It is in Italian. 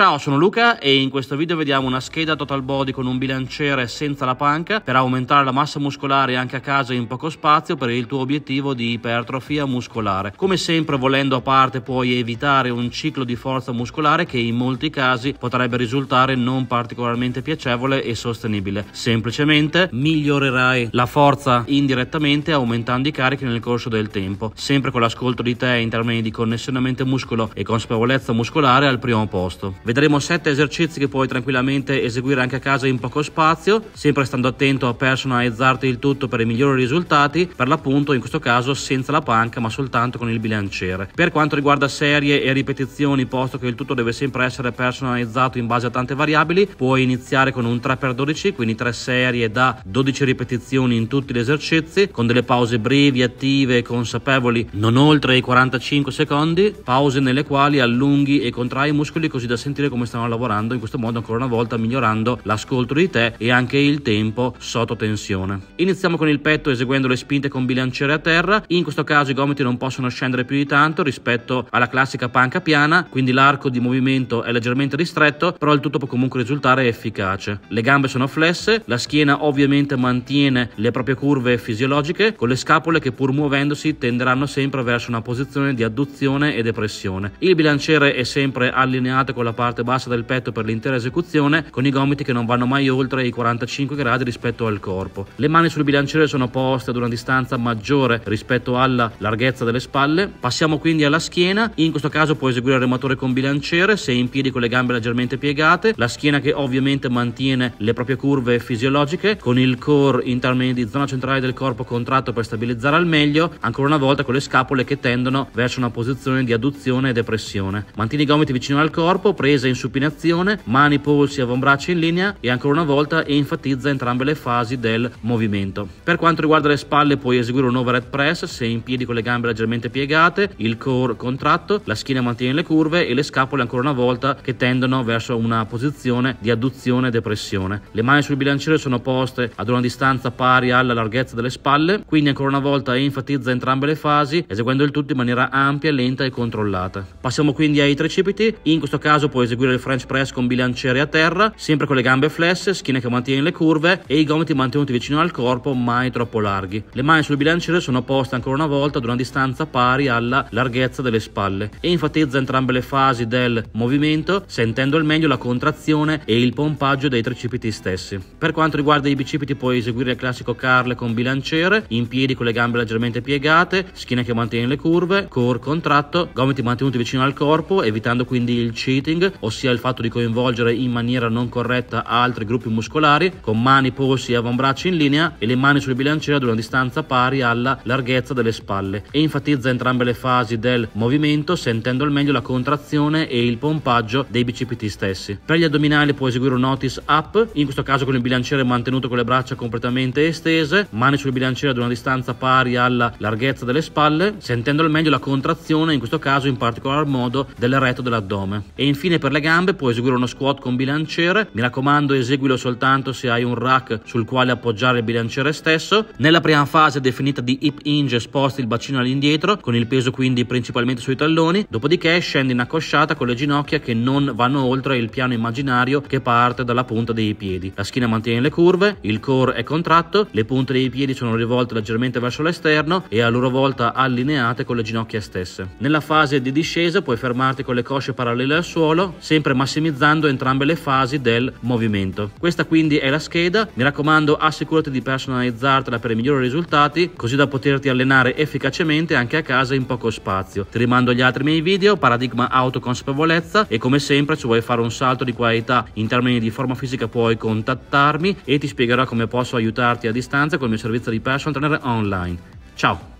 Ciao, sono Luca e in questo video vediamo una scheda total body con un bilanciere senza la panca per aumentare la massa muscolare anche a casa in poco spazio per il tuo obiettivo di ipertrofia muscolare. Come sempre volendo a parte puoi evitare un ciclo di forza muscolare che in molti casi potrebbe risultare non particolarmente piacevole e sostenibile. Semplicemente migliorerai la forza indirettamente aumentando i carichi nel corso del tempo, sempre con l'ascolto di te in termini di connessionamento muscolo e consapevolezza muscolare al primo posto. Vedremo sette esercizi che puoi tranquillamente eseguire anche a casa in poco spazio, sempre stando attento a personalizzarti il tutto per i migliori risultati, per l'appunto in questo caso senza la panca ma soltanto con il bilanciere. Per quanto riguarda serie e ripetizioni, posto che il tutto deve sempre essere personalizzato in base a tante variabili, puoi iniziare con un 3x12, quindi 3 serie da 12 ripetizioni in tutti gli esercizi, con delle pause brevi, attive e consapevoli non oltre i 45 secondi, pause nelle quali allunghi e contrai i muscoli così da sentire sentire come stanno lavorando in questo modo ancora una volta migliorando l'ascolto di te e anche il tempo sotto tensione. Iniziamo con il petto eseguendo le spinte con bilanciere a terra, in questo caso i gomiti non possono scendere più di tanto rispetto alla classica panca piana, quindi l'arco di movimento è leggermente ristretto, però il tutto può comunque risultare efficace. Le gambe sono flesse, la schiena ovviamente mantiene le proprie curve fisiologiche, con le scapole che pur muovendosi tenderanno sempre verso una posizione di adduzione e depressione. Il bilanciere è sempre allineato con la parte bassa del petto per l'intera esecuzione con i gomiti che non vanno mai oltre i 45 gradi rispetto al corpo. Le mani sul bilanciere sono poste ad una distanza maggiore rispetto alla larghezza delle spalle. Passiamo quindi alla schiena, in questo caso puoi eseguire il rematore con bilanciere, se in piedi con le gambe leggermente piegate, la schiena che ovviamente mantiene le proprie curve fisiologiche, con il core in termini di zona centrale del corpo contratto per stabilizzare al meglio, ancora una volta con le scapole che tendono verso una posizione di adduzione e depressione. Mantieni i gomiti vicino al corpo, prendi presa in supinazione, mani, polsi, avambraccia in linea e ancora una volta enfatizza entrambe le fasi del movimento. Per quanto riguarda le spalle puoi eseguire un overhead press se in piedi con le gambe leggermente piegate, il core contratto, la schiena mantiene le curve e le scapole ancora una volta che tendono verso una posizione di adduzione e depressione. Le mani sul bilanciere sono poste ad una distanza pari alla larghezza delle spalle, quindi ancora una volta enfatizza entrambe le fasi, eseguendo il tutto in maniera ampia, lenta e controllata. Passiamo quindi ai tricipiti, in questo caso puoi puoi eseguire il French press con bilanciere a terra, sempre con le gambe flesse, schiena che mantiene le curve e i gomiti mantenuti vicino al corpo, mai troppo larghi. Le mani sul bilanciere sono poste ancora una volta ad una distanza pari alla larghezza delle spalle e enfatizza entrambe le fasi del movimento, sentendo al meglio la contrazione e il pompaggio dei tricipiti stessi. Per quanto riguarda i bicipiti puoi eseguire il classico carle con bilanciere, in piedi con le gambe leggermente piegate, schiena che mantiene le curve, core contratto, gomiti mantenuti vicino al corpo, evitando quindi il cheating ossia il fatto di coinvolgere in maniera non corretta altri gruppi muscolari con mani, polsi e avambracci in linea e le mani sul bilanciere ad una distanza pari alla larghezza delle spalle e enfatizza entrambe le fasi del movimento sentendo al meglio la contrazione e il pompaggio dei bicipiti stessi. Per gli addominali può eseguire un notice up, in questo caso con il bilanciere mantenuto con le braccia completamente estese, mani sul bilanciere ad una distanza pari alla larghezza delle spalle, sentendo al meglio la contrazione, in questo caso in particolar modo del retto dell'addome. E infine per le gambe, puoi eseguire uno squat con bilanciere. Mi raccomando, eseguilo soltanto se hai un rack sul quale appoggiare il bilanciere stesso. Nella prima fase definita di hip hinge sposti il bacino all'indietro, con il peso quindi principalmente sui talloni, dopodiché scendi in accosciata con le ginocchia che non vanno oltre il piano immaginario che parte dalla punta dei piedi. La schiena mantiene le curve, il core è contratto, le punte dei piedi sono rivolte leggermente verso l'esterno e a loro volta allineate con le ginocchia stesse. Nella fase di discesa puoi fermarti con le cosce parallele al suolo, sempre massimizzando entrambe le fasi del movimento. Questa quindi è la scheda, mi raccomando assicurati di personalizzartela per i migliori risultati, così da poterti allenare efficacemente anche a casa in poco spazio. Ti rimando agli altri miei video, paradigma autoconsapevolezza e come sempre se vuoi fare un salto di qualità in termini di forma fisica puoi contattarmi e ti spiegherò come posso aiutarti a distanza col mio servizio di personal trainer online. Ciao!